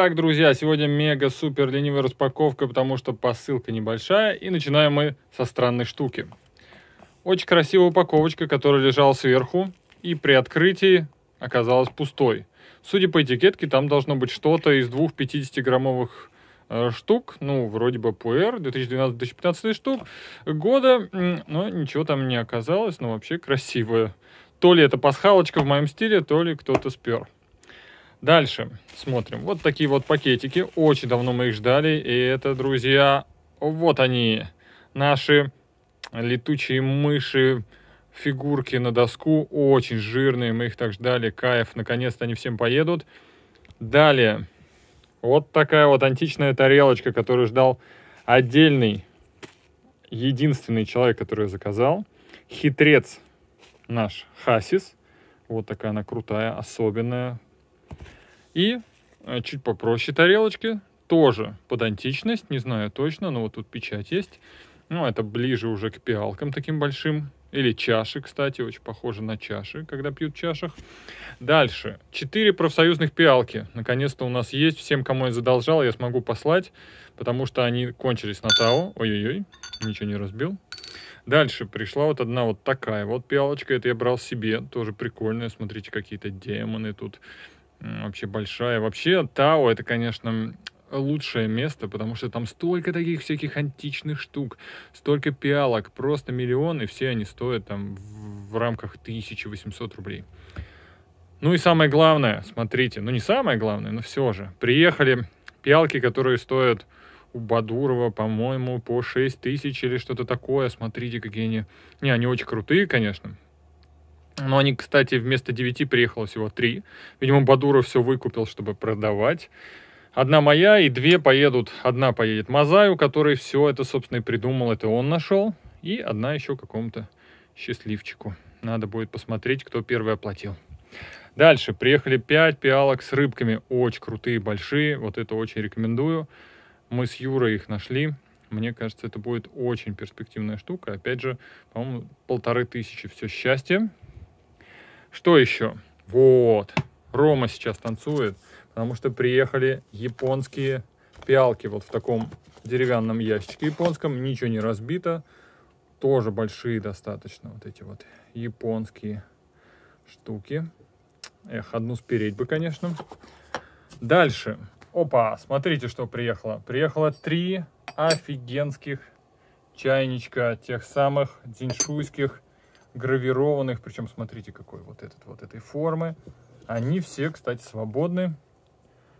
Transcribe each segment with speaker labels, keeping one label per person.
Speaker 1: Итак, друзья, сегодня мега-супер ленивая распаковка, потому что посылка небольшая. И начинаем мы со странной штуки. Очень красивая упаковочка, которая лежала сверху и при открытии оказалась пустой. Судя по этикетке, там должно быть что-то из двух 50-граммовых э, штук, ну, вроде бы пуэр, 2012-2015 штук года, но ничего там не оказалось, но вообще красивое. То ли это пасхалочка в моем стиле, то ли кто-то спер. Дальше смотрим. Вот такие вот пакетики. Очень давно мы их ждали. И это, друзья, вот они. Наши летучие мыши, фигурки на доску. Очень жирные. Мы их так ждали. Кайф. Наконец-то они всем поедут. Далее. Вот такая вот античная тарелочка, которую ждал отдельный, единственный человек, который я заказал. Хитрец наш Хасис. Вот такая она крутая, особенная. И э, чуть попроще тарелочки, тоже под античность, не знаю точно, но вот тут печать есть. Ну, это ближе уже к пиалкам таким большим. Или чаши, кстати, очень похоже на чаши, когда пьют в чашах. Дальше. Четыре профсоюзных пиалки. Наконец-то у нас есть. Всем, кому я задолжал, я смогу послать, потому что они кончились на ТАО. Ой-ой-ой, ничего не разбил. Дальше пришла вот одна вот такая вот пиалочка. Это я брал себе. Тоже прикольная. Смотрите, какие-то демоны тут вообще большая. Вообще Тао это, конечно, лучшее место, потому что там столько таких всяких античных штук, столько пиалок, просто миллион, и все они стоят там в, в рамках 1800 рублей. Ну и самое главное, смотрите, ну не самое главное, но все же, приехали пиалки, которые стоят у Бадурова, по-моему, по 6 тысяч или что-то такое. Смотрите, какие они... Не, они очень крутые, конечно. Но они, кстати, вместо 9 приехало всего 3. Видимо, Бадуров все выкупил, чтобы продавать. Одна моя и две поедут. Одна поедет Мазаю, который все это, собственно, и придумал. Это он нашел. И одна еще какому-то счастливчику. Надо будет посмотреть, кто первый оплатил. Дальше. Приехали 5 пиалок с рыбками. Очень крутые, большие. Вот это очень рекомендую. Мы с Юрой их нашли. Мне кажется, это будет очень перспективная штука. Опять же, по-моему, полторы тысячи все счастье. Что еще? Вот, Рома сейчас танцует, потому что приехали японские пиалки вот в таком деревянном ящике японском. Ничего не разбито. Тоже большие достаточно вот эти вот японские штуки. Эх, одну спереть бы, конечно. Дальше. Опа, смотрите, что приехало. Приехало три офигенских чайничка, тех самых диншуйских гравированных, причем смотрите какой вот этот вот этой формы. Они все, кстати, свободны.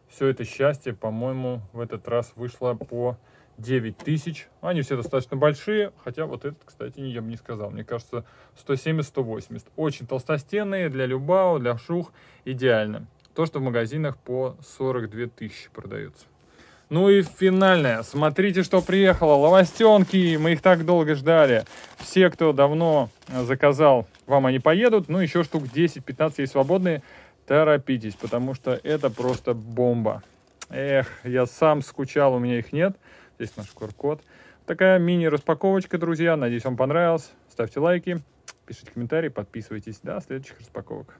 Speaker 1: Все это счастье, по-моему, в этот раз вышло по 9000. Они все достаточно большие, хотя вот этот, кстати, я бы не сказал. Мне кажется, 170-180. Очень толстостенные для Любао, для Шух идеально. То, что в магазинах по 42 тысячи продается. Ну и финальное. Смотрите, что приехало. Ловостенки. Мы их так долго ждали. Все, кто давно э, заказал, вам они поедут. Ну, еще штук 10-15 есть свободные. Торопитесь, потому что это просто бомба. Эх, я сам скучал, у меня их нет. Здесь наш QR-код. Такая мини-распаковочка, друзья. Надеюсь, вам понравилось. Ставьте лайки, пишите комментарии, подписывайтесь. До следующих распаковок.